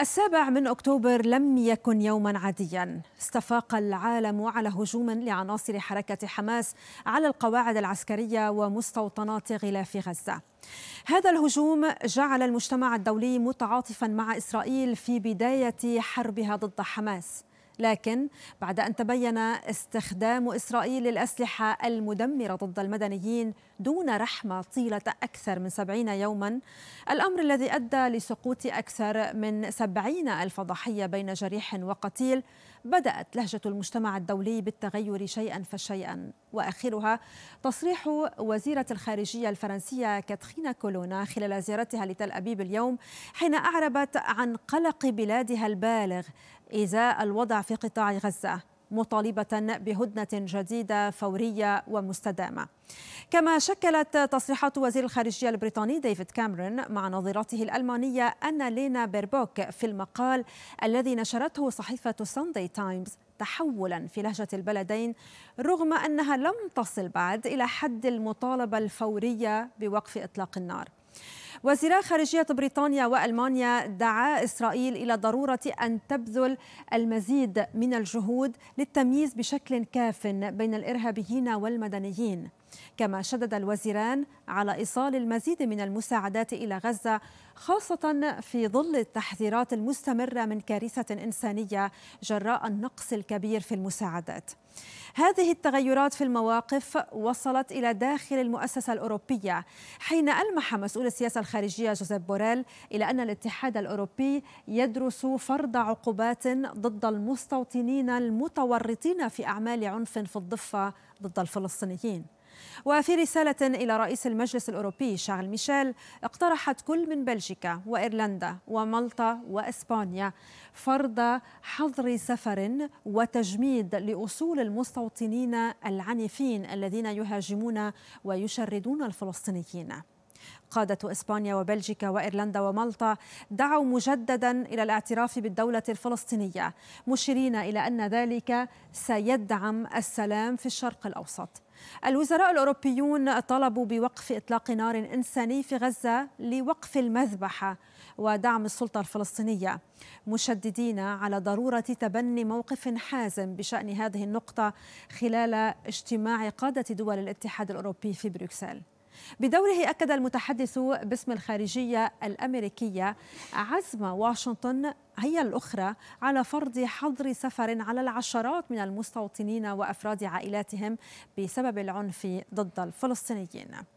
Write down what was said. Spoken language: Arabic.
السابع من أكتوبر لم يكن يوما عاديا استفاق العالم على هجوم لعناصر حركة حماس على القواعد العسكرية ومستوطنات غلاف غزة هذا الهجوم جعل المجتمع الدولي متعاطفا مع إسرائيل في بداية حربها ضد حماس لكن بعد أن تبين استخدام إسرائيل الأسلحة المدمرة ضد المدنيين دون رحمة طيلة أكثر من سبعين يوما الأمر الذي أدى لسقوط أكثر من سبعين ألف ضحية بين جريح وقتيل بدأت لهجة المجتمع الدولي بالتغير شيئا فشيئا وآخرها تصريح وزيرة الخارجية الفرنسية كاترينا كولونا خلال زيارتها لتل أبيب اليوم حين أعربت عن قلق بلادها البالغ إزاء الوضع في قطاع غزة مطالبة بهدنة جديدة فورية ومستدامة كما شكلت تصريحات وزير الخارجية البريطاني ديفيد كامرون مع نظيرته الألمانية أن لينا بيربوك في المقال الذي نشرته صحيفة ساندي تايمز تحولا في لهجة البلدين رغم أنها لم تصل بعد إلى حد المطالبة الفورية بوقف إطلاق النار وزيرا خارجية بريطانيا وألمانيا دعا إسرائيل إلى ضرورة أن تبذل المزيد من الجهود للتمييز بشكل كاف بين الإرهابيين والمدنيين كما شدد الوزيران على إيصال المزيد من المساعدات إلى غزة خاصة في ظل التحذيرات المستمرة من كارثة إنسانية جراء النقص الكبير في المساعدات هذه التغيرات في المواقف وصلت إلى داخل المؤسسة الأوروبية حين ألمح مسؤول السياسة الخارجية جوزيف بوريل إلى أن الاتحاد الأوروبي يدرس فرض عقوبات ضد المستوطنين المتورطين في أعمال عنف في الضفة ضد الفلسطينيين وفي رسالة إلى رئيس المجلس الأوروبي شارل ميشيل اقترحت كل من بلجيكا وإيرلندا ومالطا وإسبانيا فرض حظر سفر وتجميد لأصول المستوطنين العنيفين الذين يهاجمون ويشردون الفلسطينيين قادة إسبانيا وبلجيكا وإيرلندا ومالطا دعوا مجددا إلى الاعتراف بالدولة الفلسطينية مشيرين إلى أن ذلك سيدعم السلام في الشرق الأوسط الوزراء الأوروبيون طلبوا بوقف إطلاق نار إنساني في غزة لوقف المذبحة ودعم السلطة الفلسطينية مشددين على ضرورة تبني موقف حازم بشأن هذه النقطة خلال اجتماع قادة دول الاتحاد الأوروبي في بروكسل بدوره أكد المتحدث باسم الخارجية الأمريكية عزم واشنطن هي الأخرى على فرض حظر سفر على العشرات من المستوطنين وأفراد عائلاتهم بسبب العنف ضد الفلسطينيين